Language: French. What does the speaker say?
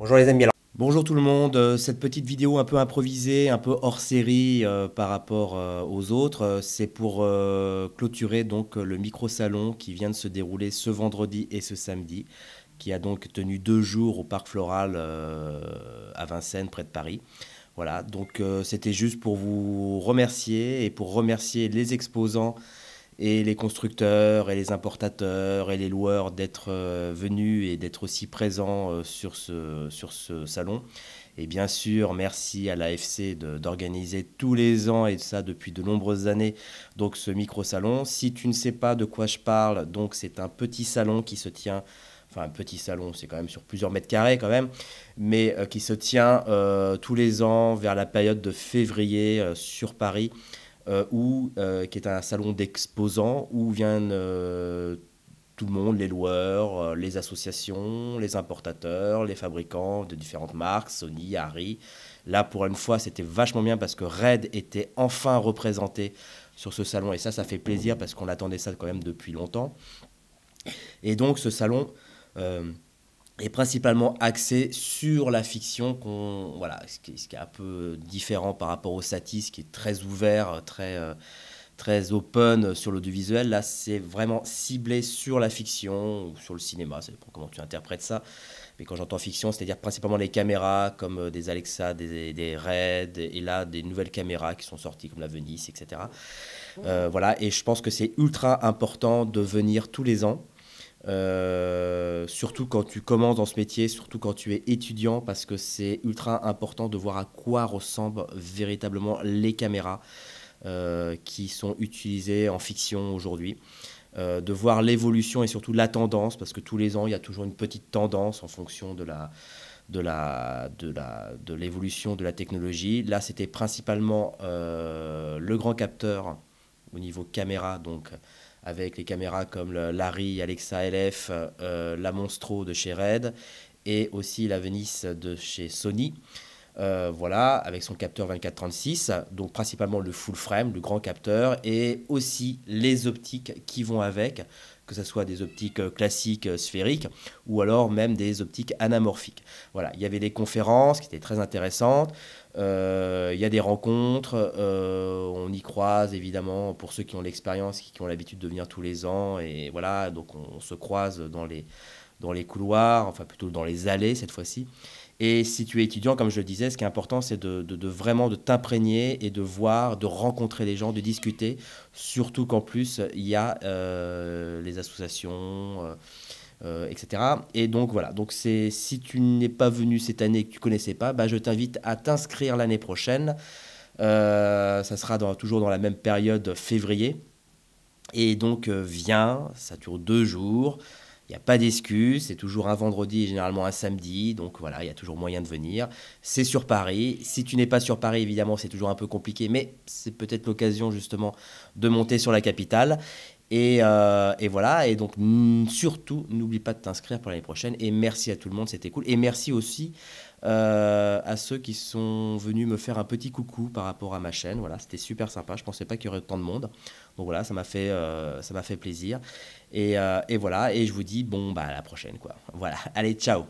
Bonjour les amis. Alors... Bonjour tout le monde, euh, cette petite vidéo un peu improvisée, un peu hors série euh, par rapport euh, aux autres, c'est pour clôturer donc le micro-salon qui vient de se dérouler ce vendredi et ce samedi, qui a donc tenu deux jours au Parc Floral à Vincennes près de Paris. Voilà, donc c'était juste pour vous remercier et pour remercier les exposants et les constructeurs et les importateurs et les loueurs d'être euh, venus et d'être aussi présents euh, sur, ce, sur ce salon. Et bien sûr, merci à l'AFC d'organiser tous les ans, et ça depuis de nombreuses années, donc ce micro-salon. Si tu ne sais pas de quoi je parle, donc c'est un petit salon qui se tient enfin un petit salon, c'est quand même sur plusieurs mètres carrés quand même, mais euh, qui se tient tous les ans vers la période de février sur Paris euh, ou euh, qui est un salon d'exposants où viennent euh, tout le monde, les loueurs, les associations, les importateurs, les fabricants de différentes marques, Sony, Harry. Là, pour une fois, c'était vachement bien parce que Red était enfin représenté sur ce salon. Et ça, ça fait plaisir parce qu'on attendait ça quand même depuis longtemps. Et donc, ce salon, est principalement axé sur la fiction, qu'on, voilà, ce qui, est un peu différent par rapport au Satis, qui est très ouvert, très, euh, très open sur l'audiovisuel. Là, c'est vraiment ciblé sur la fiction ou sur le cinéma, c'est pour comment tu interprètes ça. Mais quand j'entends fiction, c'est-à-dire principalement les caméras comme euh, des Alexa, des, des et là des nouvelles caméras qui sont sorties comme la Venice, etc. Euh, voilà, et je pense que c'est ultra important de venir tous les ans. Euh, surtout quand tu commences dans ce métier, surtout quand tu es étudiant, parce que c'est ultra important de voir à quoi ressemblent véritablement les caméras euh, qui sont utilisées en fiction aujourd'hui. Euh, de voir l'évolution et surtout la tendance, parce que tous les ans, il y a toujours une petite tendance en fonction de la de la de la de l'évolution de la technologie là c'était principalement le grand capteur au niveau caméra donc avec les caméras comme le Larry, Alexa LF, euh, euh, la Monstro de chez Red et aussi la Venice de chez Sony. Euh, voilà, avec son capteur 24-36, donc principalement le full frame, le grand capteur, et aussi les optiques qui vont avec, que ce soit des optiques euh, classiques euh, sphériques ou alors même des optiques anamorphiques. Voilà, il y avait des conférences qui étaient très intéressantes, il y a des rencontres, on y croise évidemment pour ceux qui ont l'expérience, qui, ont l'habitude de venir tous les ans, et voilà, donc on, se croise dans les, dans les couloirs, enfin plutôt dans les allées cette fois-ci. Et si tu es étudiant, comme je le disais, ce qui est important, c'est de, vraiment de t'imprégner et de voir, de rencontrer les gens, de discuter. Surtout qu'en plus, il y a euh, les associations, euh, euh, etc. Et donc voilà, donc c'est si tu n'es pas venu cette année et que tu ne connaissais pas, bah, je t'invite à t'inscrire l'année prochaine. ça sera toujours dans la même période février. Et donc, viens, ça dure deux jours. Il n'y a pas d'excuse, c'est toujours un vendredi et généralement un samedi, donc voilà, il y a toujours moyen de venir. C'est sur Paris. Si tu n'es pas sur Paris, évidemment, c'est toujours un peu compliqué, mais c'est peut-être l'occasion justement de monter sur la capitale. Et, euh, voilà, et donc surtout, n'oublie pas de t'inscrire pour l'année prochaine. Et merci à tout le monde, c'était cool. Et merci aussi euh, à ceux qui sont venus me faire un petit coucou par rapport à ma chaîne. Voilà, c'était super sympa, je ne pensais pas qu'il y aurait autant de monde. Donc voilà, ça m'a fait, euh, ça m'a fait plaisir. Euh, et, voilà, et je vous dis bon, bah à la prochaine quoi. Voilà, allez, ciao